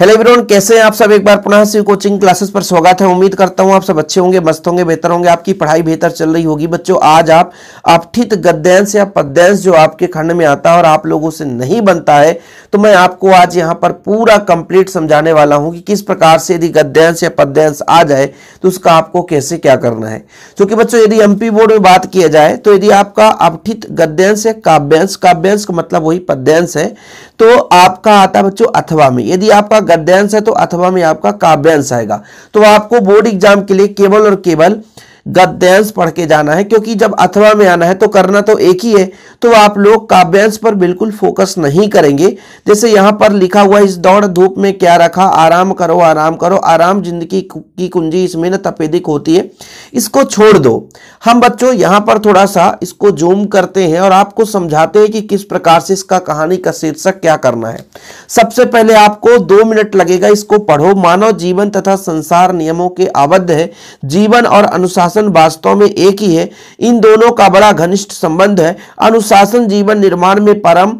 hello everyone कैसे हैं आप सब एक बार पुनः से कोचिंग क्लासेस पर स्वागत है उम्मीद करता हूं आप सब अच्छे होंगे मस्त होंगे बेहतर होंगे आपकी पढ़ाई बेहतर चल रही होगी बच्चों आज आप आपठित गद्यांश या पद्यांश जो आपके खंड में आता है और आप लोगों से नहीं बनता है तो मैं आपको आज यहां पर पूरा कंप्लीट समझाने वाला हूं कि किस प्रकार से यदि गद्यांश या पद्यांश आ जाए तो उसका आपको कैसे क्या करना है क्योंकि बच्चों यदि एम बोर्ड में बात किया जाए तो यदि आपका आपठित गद्यांश या काव्यांश काव्यांश का मतलब वही पद्यांश है तो आपका आता बच्चों अथवा में यदि आपका गद्यांश है तो अथवा में आपका काव्यांश आएगा तो आपको बोर्ड एग्जाम के लिए केवल और केवल गद्यांश पढ़ के जाना है क्योंकि जब अथवा में आना है तो करना तो एक ही है तो आप लोग काव्यांश पर बिल्कुल फोकस नहीं करेंगे जैसे यहाँ पर लिखा हुआ इस दौड़ धूप में क्या रखा आराम करो आराम करो आराम जिंदगी की कुंजी इसमें न तपेदिक होती है इसको छोड़ दो हम बच्चों यहां पर थोड़ा सा इसको जूम करते हैं और आपको समझाते हैं कि किस प्रकार से इसका कहानी का शीर्षक क्या करना है सबसे पहले आपको दो मिनट लगेगा इसको पढ़ो मानव जीवन तथा संसार नियमों के आबद्ध है जीवन और अनुशासन अनुशासन वास्तव में एक ही है इन दोनों का बड़ा घनिष्ठ संबंध है अनुशासन जीवन निर्माण में परम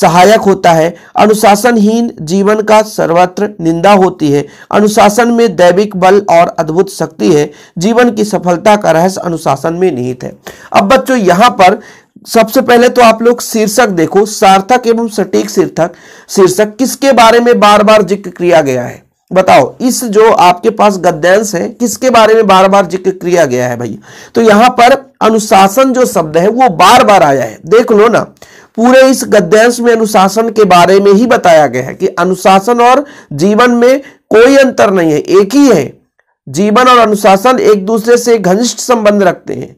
सहायक होता है अनुशासनहीन जीवन का सर्वत्र निंदा होती है अनुशासन में दैविक बल और अद्भुत शक्ति है जीवन की सफलता का रहस्य अनुशासन में निहित है अब बच्चों यहाँ पर सबसे पहले तो आप लोग शीर्षक देखो सार्थक एवं सटीक शीर्षक शीर्षक किसके बारे में बार बार जिक्र किया गया है बताओ इस जो आपके पास गद्यांश है किसके बारे में बार बार जिक्र किया गया है भाई तो यहां पर अनुशासन जो शब्द है वो बार बार आया है देख लो ना पूरे इस गद्यांश में अनुशासन के बारे में ही बताया गया है कि अनुशासन और जीवन में कोई अंतर नहीं है एक ही है जीवन और अनुशासन एक दूसरे से घनिष्ठ संबंध रखते हैं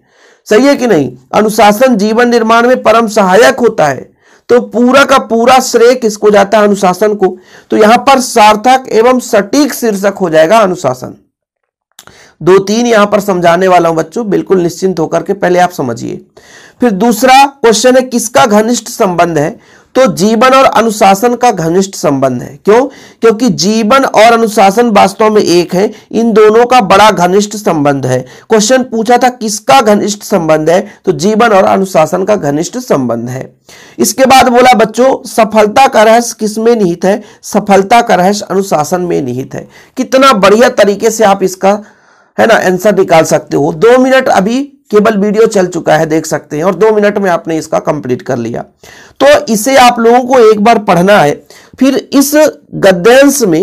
सही है कि नहीं अनुशासन जीवन निर्माण में परम सहायक होता है तो पूरा का पूरा श्रेय किसको जाता है अनुशासन को तो यहां पर सार्थक एवं सटीक शीर्षक हो जाएगा अनुशासन दो तीन यहां पर समझाने वाला हूं बच्चों बिल्कुल निश्चिंत होकर के पहले आप समझिए फिर दूसरा क्वेश्चन है किसका घनिष्ठ संबंध है तो जीवन और अनुशासन का घनिष्ठ संबंध है क्यों क्योंकि जीवन और अनुशासन वास्तव में एक है इन दोनों का बड़ा घनिष्ठ संबंध है क्वेश्चन पूछा था किसका घनिष्ठ संबंध है तो जीवन और अनुशासन का घनिष्ठ संबंध है इसके बाद बोला बच्चों सफलता का रहस्य किसमें निहित है सफलता का रहस्य अनुशासन में निहित है कितना बढ़िया तरीके से आप इसका है ना आंसर निकाल सकते हो दो मिनट अभी केवल वीडियो चल चुका है देख सकते हैं और दो मिनट में आपने इसका कंप्लीट कर लिया तो इसे आप लोगों को एक बार पढ़ना है फिर इस गद्यांश में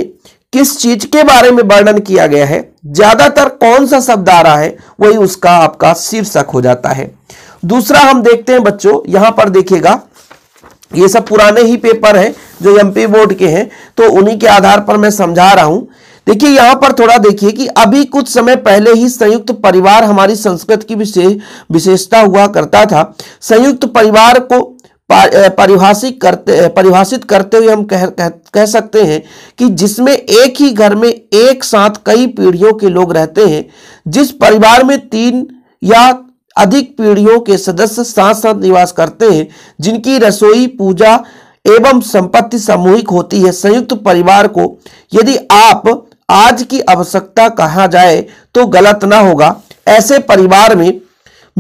किस चीज के बारे में वर्णन किया गया है ज्यादातर कौन सा शब्द आ रहा है वही उसका आपका शीर्षक हो जाता है दूसरा हम देखते हैं बच्चों यहां पर देखिएगा ये सब पुराने ही पेपर हैं जो एमपी बोर्ड के हैं तो उन्हीं के आधार पर मैं समझा रहा हूं देखिए यहाँ पर थोड़ा देखिए कि अभी कुछ समय पहले ही संयुक्त परिवार हमारी संस्कृत की विशेष विशेषता हुआ करता था संयुक्त परिवार को परिभाषित करते परिभाषित करते हुए हम कह, कह कह सकते हैं कि जिसमें एक ही घर में एक साथ कई पीढ़ियों के लोग रहते हैं जिस परिवार में तीन या अधिक पीढ़ियों के सदस्य साथ साथ निवास करते हैं जिनकी रसोई पूजा एवं संपत्ति सामूहिक होती है संयुक्त परिवार को यदि आप आज की आवश्यकता कहा जाए तो गलत ना होगा ऐसे परिवार में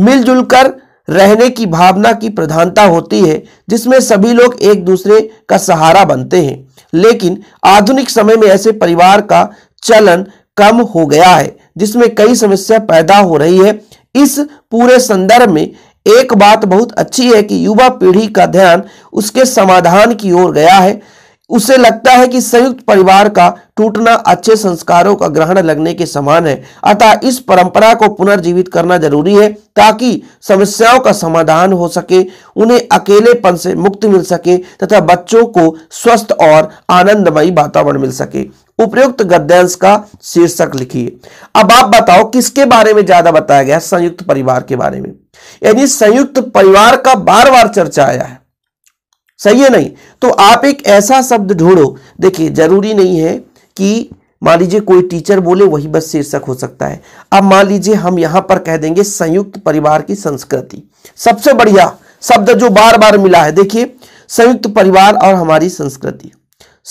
मिलजुल कर रहने की भावना की प्रधानता होती है जिसमें सभी लोग एक दूसरे का सहारा बनते हैं लेकिन आधुनिक समय में ऐसे परिवार का चलन कम हो गया है जिसमें कई समस्या पैदा हो रही है इस पूरे संदर्भ में एक बात बहुत अच्छी है कि युवा पीढ़ी का ध्यान उसके समाधान की ओर गया है उसे लगता है कि संयुक्त परिवार का टूटना अच्छे संस्कारों का ग्रहण लगने के समान है अतः इस परंपरा को पुनर्जीवित करना जरूरी है ताकि समस्याओं का समाधान हो सके उन्हें अकेलेपन से मुक्ति मिल सके तथा बच्चों को स्वस्थ और आनंदमयी वातावरण मिल सके उपयुक्त गद्यांश का शीर्षक लिखिए अब आप बताओ किसके बारे में ज्यादा बताया गया संयुक्त परिवार के बारे में यानी संयुक्त परिवार का बार बार चर्चा आया है सही है नहीं तो आप एक ऐसा शब्द ढूंढो देखिए जरूरी नहीं है कि मान लीजिए कोई टीचर बोले वही बस शीर्षक हो सकता है अब मान लीजिए हम यहां पर कह देंगे संयुक्त परिवार की संस्कृति सबसे बढ़िया शब्द जो बार बार मिला है देखिए संयुक्त परिवार और हमारी संस्कृति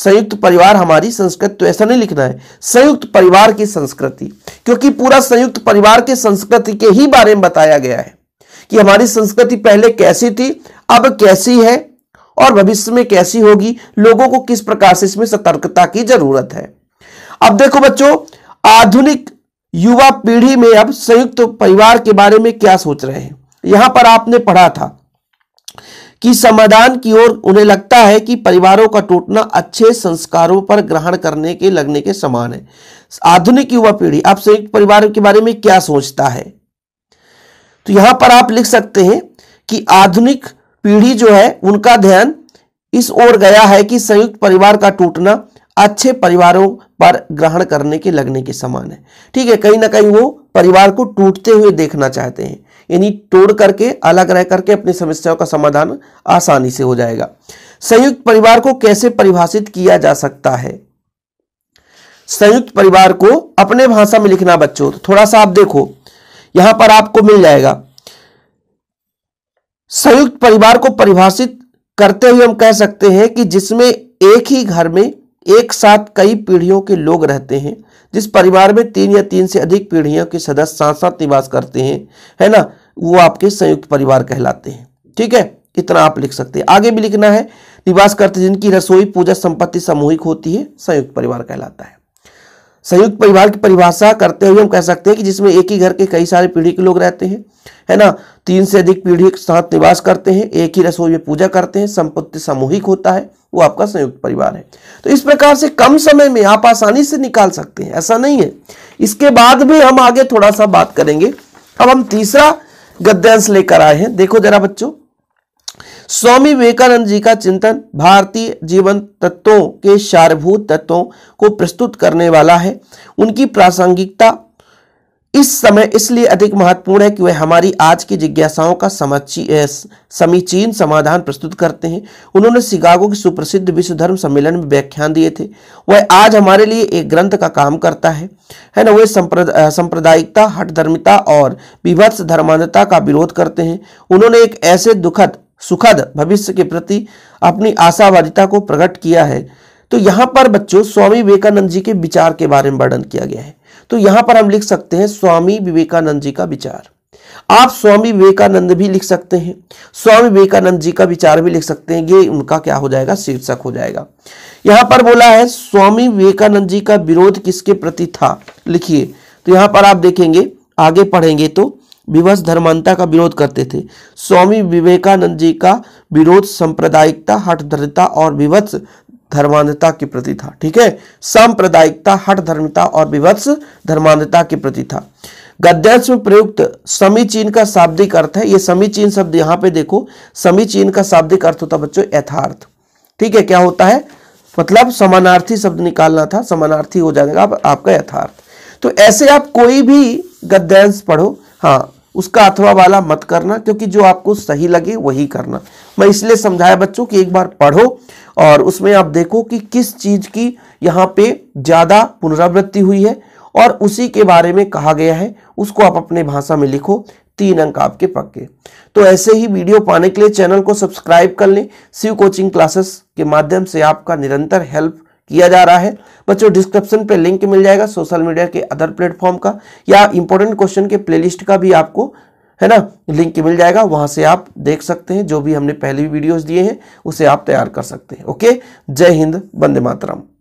संयुक्त परिवार हमारी संस्कृति तो ऐसा नहीं लिखना है संयुक्त परिवार की संस्कृति क्योंकि पूरा संयुक्त परिवार के संस्कृति के ही बारे में बताया गया है कि हमारी संस्कृति पहले कैसी थी अब कैसी है और भविष्य में कैसी होगी लोगों को किस प्रकार से इसमें सतर्कता की जरूरत है अब देखो बच्चों आधुनिक युवा पीढ़ी में अब संयुक्त परिवार के बारे में क्या सोच रहे हैं यहां पर आपने पढ़ा था कि समाधान की ओर उन्हें लगता है कि परिवारों का टूटना अच्छे संस्कारों पर ग्रहण करने के लगने के समान है आधुनिक युवा पीढ़ी आप संयुक्त परिवार के बारे में क्या सोचता है तो यहां पर आप लिख सकते हैं कि आधुनिक पीढ़ी जो है उनका ध्यान इस ओर गया है कि संयुक्त परिवार का टूटना अच्छे परिवारों पर ग्रहण करने के लगने के समान है ठीक है कहीं ना कहीं वो परिवार को टूटते हुए देखना चाहते हैं यानी तोड़ करके अलग रह करके अपनी समस्याओं का समाधान आसानी से हो जाएगा संयुक्त परिवार को कैसे परिभाषित किया जा सकता है संयुक्त परिवार को अपने भाषा में लिखना बच्चों तो थोड़ा सा आप देखो यहां पर आपको मिल जाएगा संयुक्त परिवार को परिभाषित करते हुए हम कह सकते हैं कि जिसमें एक ही घर में एक साथ कई पीढ़ियों के लोग रहते हैं जिस परिवार में तीन या तीन से अधिक पीढ़ियों के सदस्य साथ साथ निवास करते हैं है ना वो आपके संयुक्त परिवार कहलाते हैं ठीक है इतना आप लिख सकते हैं आगे भी लिखना है निवास करते जिनकी रसोई पूजा संपत्ति सामूहिक होती है संयुक्त परिवार कहलाता है संयुक्त परिवार की परिभाषा करते हुए हम कह सकते हैं कि जिसमें एक ही घर के कई सारे पीढ़ी के लोग रहते हैं है ना तीन से अधिक पीढ़ी के साथ निवास करते हैं एक ही रसोई में पूजा करते हैं संपत्ति सामूहिक होता है वो आपका संयुक्त परिवार है तो इस प्रकार से कम समय में आप आसानी से निकाल सकते हैं ऐसा नहीं है इसके बाद भी हम आगे थोड़ा सा बात करेंगे अब हम तीसरा गद्यांश लेकर आए हैं देखो जरा बच्चों स्वामी विवेकानंद जी का चिंतन भारतीय जीवन तत्वों के सारभूत तत्वों को प्रस्तुत करने वाला है उनकी प्रासंगिकता इस समय इसलिए अधिक महत्वपूर्ण है कि वह हमारी आज की जिज्ञासाओं का समीचीन समाधान प्रस्तुत करते हैं उन्होंने शिकागो के सुप्रसिद्ध विश्व धर्म सम्मेलन में व्याख्यान दिए थे वह आज हमारे लिए एक ग्रंथ का काम करता है है ना वे सांप्रदायिकता हठधर्मिता और विभत्स धर्मांधता का विरोध करते हैं उन्होंने एक ऐसे दुखद सुखद भविष्य के प्रति अपनी आशावादिता को प्रकट किया है तो यहां पर बच्चों स्वामी विवेकानंद जी के विचार के बारे में वर्णन किया गया है तो यहां पर हम लिख सकते हैं स्वामी विवेकानंद जी का विचार आप स्वामी विवेकानंद भी लिख सकते हैं स्वामी विवेकानंद जी का विचार भी लिख सकते हैं ये उनका क्या हो जाएगा शीर्षक हो जाएगा यहां पर बोला है स्वामी विवेकानंद जी का विरोध किसके प्रति था लिखिए तो यहां पर आप देखेंगे आगे पढ़ेंगे तो विवश धर्मांता का विरोध करते थे स्वामी विवेकानंद जी का विरोध सांप्रदायिकता धर्मता और विवत्स धर्मांधता के प्रति था ठीक है सांप्रदायिकता धर्मता और विवत्स धर्मांधता के प्रति था गद्यांश में प्रयुक्त समीचीन का शाब्दिक अर्थ है ये समीचीन शब्द यहां पे देखो समीचीन का शाब्दिक अर्थ होता बच्चों यथार्थ ठीक है क्या होता है मतलब समानार्थी शब्द निकालना था समानार्थी हो जाएगा आप, आपका यथार्थ तो ऐसे आप कोई भी गद्यांश पढ़ो हाँ उसका अथवा वाला मत करना क्योंकि जो आपको सही लगे वही करना मैं इसलिए समझाया बच्चों कि एक बार पढ़ो और उसमें आप देखो कि किस चीज़ की यहाँ पे ज़्यादा पुनरावृत्ति हुई है और उसी के बारे में कहा गया है उसको आप अपने भाषा में लिखो तीन अंक आपके पक्के तो ऐसे ही वीडियो पाने के लिए चैनल को सब्सक्राइब कर लें शिव कोचिंग क्लासेस के माध्यम से आपका निरंतर हेल्प किया जा रहा है बच्चों डिस्क्रिप्शन पे लिंक मिल जाएगा सोशल मीडिया के अदर प्लेटफॉर्म का या इंपॉर्टेंट क्वेश्चन के प्लेलिस्ट का भी आपको है ना लिंक मिल जाएगा वहां से आप देख सकते हैं जो भी हमने पहले वीडियोज दिए हैं उसे आप तैयार कर सकते हैं ओके जय हिंद बंदे मातरम